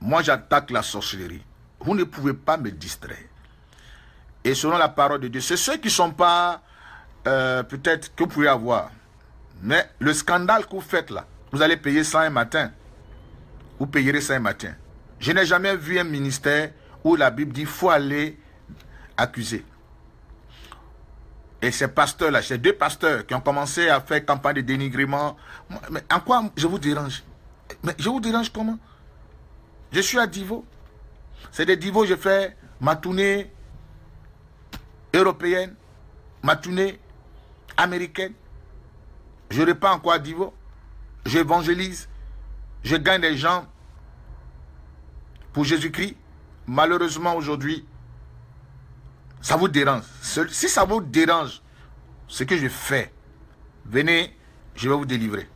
moi j'attaque la sorcellerie. Vous ne pouvez pas me distraire. Et selon la parole de Dieu, c'est ceux qui ne sont pas, euh, peut-être, que vous pouvez avoir. Mais le scandale que vous faites là, vous allez payer ça un matin. Vous payerez ça un matin. Je n'ai jamais vu un ministère où la Bible dit qu'il faut aller accuser et ces pasteurs-là, ces deux pasteurs qui ont commencé à faire campagne de dénigrement, mais en quoi je vous dérange Mais je vous dérange comment Je suis à Divo. C'est des Divo, je fais ma tournée européenne, ma tournée américaine. Je pas encore à Divo. J'évangélise. Je gagne des gens pour Jésus-Christ. Malheureusement, aujourd'hui, ça vous dérange, si ça vous dérange, ce que je fais, venez, je vais vous délivrer.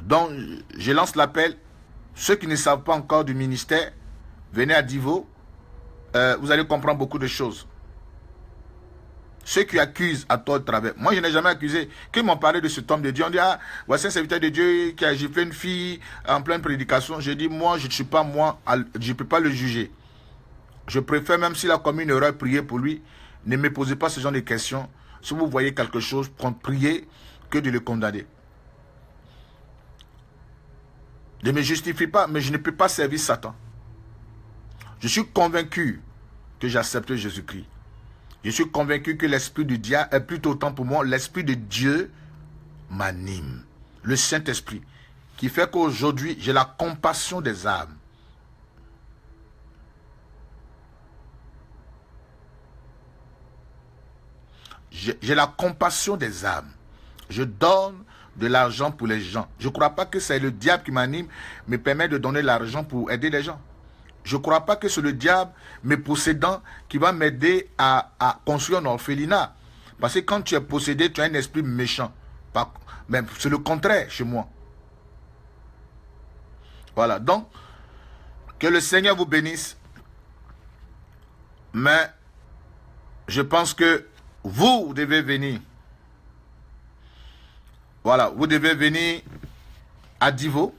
Donc, je lance l'appel. Ceux qui ne savent pas encore du ministère, venez à Divo. Euh, vous allez comprendre beaucoup de choses. Ceux qui accusent à tort travers. Moi, je n'ai jamais accusé. Qu'ils m'ont parlé de ce homme de Dieu. On dit, ah, voici un serviteur de Dieu qui a giflé une fille en pleine prédication. Je dis, moi, je ne suis pas moi. Je ne peux pas le juger. Je préfère, même s'il a commune une erreur, prier pour lui. Ne me posez pas ce genre de questions. Si vous voyez quelque chose, priez que de le condamner. Ne me justifie pas, mais je ne peux pas servir Satan. Je suis convaincu que j'accepte Jésus-Christ. Je suis convaincu que l'Esprit du diable est plutôt autant pour moi. L'Esprit de Dieu m'anime. Le Saint-Esprit qui fait qu'aujourd'hui, j'ai la compassion des âmes. J'ai la compassion des âmes. Je donne de l'argent pour les gens. Je ne crois pas que c'est le diable qui m'anime, me permet de donner l'argent pour aider les gens. Je ne crois pas que c'est le diable, mes possédant, qui va m'aider à, à, construire un orphelinat. Parce que quand tu es possédé, tu as un esprit méchant. C'est le contraire chez moi. Voilà, donc, que le Seigneur vous bénisse. Mais, je pense que vous devez venir. Voilà, vous devez venir à Divo.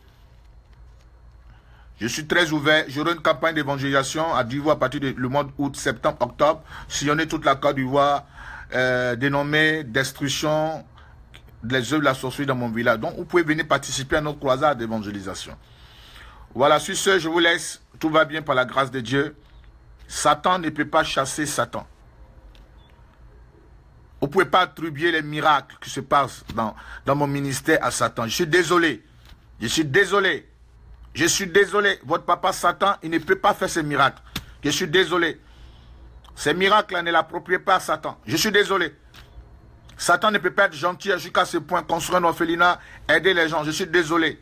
Je suis très ouvert. J'aurai une campagne d'évangélisation à Divo à partir du mois d'août, septembre, octobre. Sillonner toute la Côte d'Ivoire, euh, dénommée destruction des œuvres de la sorcellerie dans mon village. Donc, vous pouvez venir participer à notre croisade d'évangélisation. Voilà, sur ce, je vous laisse. Tout va bien par la grâce de Dieu. Satan ne peut pas chasser Satan. Vous ne pouvez pas attribuer les miracles qui se passent dans, dans mon ministère à Satan. Je suis désolé. Je suis désolé. Je suis désolé. Votre papa Satan, il ne peut pas faire ces miracles. Je suis désolé. Ces miracles là ne l'approprient pas à Satan. Je suis désolé. Satan ne peut pas être gentil jusqu'à ce point, construire un orphelinat, aider les gens. Je suis désolé.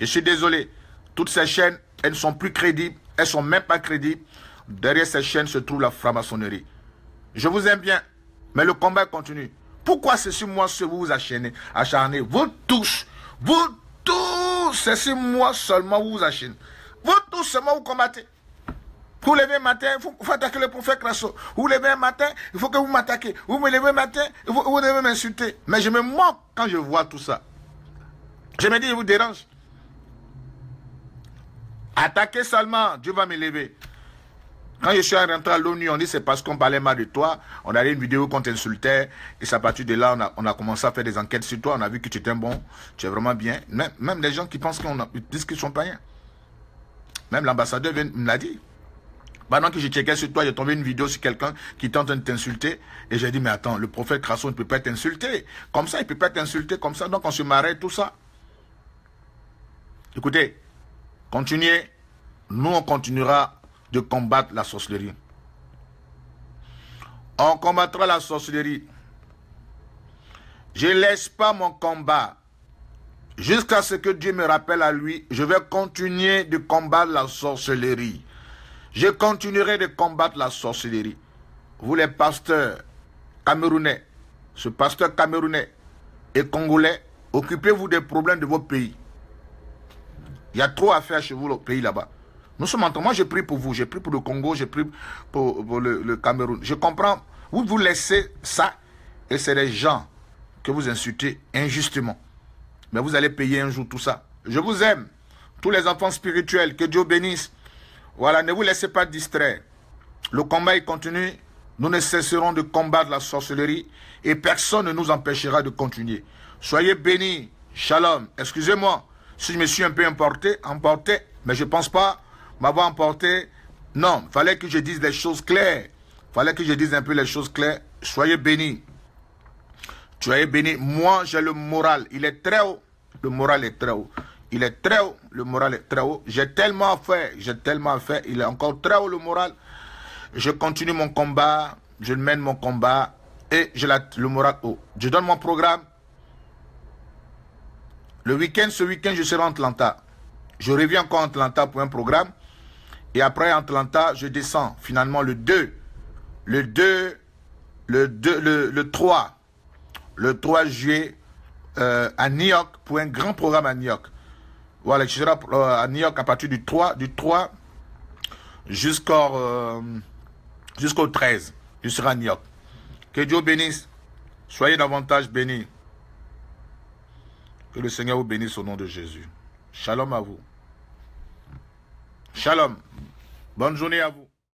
Je suis désolé. Toutes ces chaînes, elles ne sont plus crédibles. Elles ne sont même pas crédibles. Derrière ces chaînes se trouve la franc-maçonnerie. Je vous aime bien. Mais le combat continue. Pourquoi c'est sur moi que vous vous acharnez, acharnez Vous tous, vous tous, c'est sur moi seulement vous vous acharnez. Vous tous seulement vous combattez. Vous levez matin, vous faut, attaquer le prophète Crasso. Vous levez matin, il faut que vous m'attaquez. Vous me levez matin, vous, vous devez m'insulter. Mais je me moque quand je vois tout ça. Je me dis, je vous dérange. Attaquez seulement, Dieu va me lever. Quand je suis rentré à l'ONU, on dit c'est parce qu'on parlait mal de toi. On a vu une vidéo qu'on t'insultait. Et c'est à partir de là, on a, commencé à faire des enquêtes sur toi. On a vu que tu étais bon, tu es vraiment bien. Même, même les gens qui pensent qu'on disent qu'ils sont rien. Même l'ambassadeur me l'a dit. Pendant que je checkais sur toi, j'ai tombé une vidéo sur quelqu'un qui tente de t'insulter. Et j'ai dit, mais attends, le prophète Crasso ne peut pas t'insulter. Comme ça, il ne peut pas t'insulter comme ça. Donc on se marrait, tout ça. Écoutez, continuez. Nous, on continuera de combattre la sorcellerie. On combattra la sorcellerie. Je ne laisse pas mon combat. Jusqu'à ce que Dieu me rappelle à lui, je vais continuer de combattre la sorcellerie. Je continuerai de combattre la sorcellerie. Vous les pasteurs camerounais, ce pasteur camerounais et congolais, occupez-vous des problèmes de vos pays. Il y a trop à faire chez vous, le pays là-bas. Nous sommes en train. Moi, j'ai pris pour vous. j'ai pris pour le Congo. j'ai pris pour, le, Cameroun. Je comprends. Vous vous laissez ça et c'est les gens que vous insultez injustement. Mais vous allez payer un jour tout ça. Je vous aime. Tous les enfants spirituels, que Dieu bénisse. Voilà, ne vous laissez pas distraire. Le combat est continu, Nous ne cesserons de combattre la sorcellerie et personne ne nous empêchera de continuer. Soyez bénis. Shalom. Excusez-moi si je me suis un peu emporté, emporté mais je ne pense pas m'avoir emporté. Non, fallait que je dise des choses claires. Fallait que je dise un peu les choses claires. Soyez bénis. Soyez bénis. Moi, j'ai le moral. Il est très haut. Le moral est très haut. Il est très haut. Le moral est très haut. J'ai tellement fait. J'ai tellement fait. Il est encore très haut, le moral. Je continue mon combat. Je mène mon combat. Et j'ai le moral haut. Je donne mon programme. Le week-end, ce week-end, je serai en Atlanta. Je reviens encore en Atlanta pour un programme. Et après Atlanta, je descends. Finalement, le 2. Le 2, le 2, le, 3. Le 3 juillet euh, à New York pour un grand programme à New York. Voilà, je serai euh, à New York à partir du 3, du 3 jusqu'au euh, jusqu'au 13. Je serai à New York. Que Dieu bénisse. Soyez davantage bénis. Que le Seigneur vous bénisse au nom de Jésus. Shalom à vous. Shalom. Bonne journée à vous.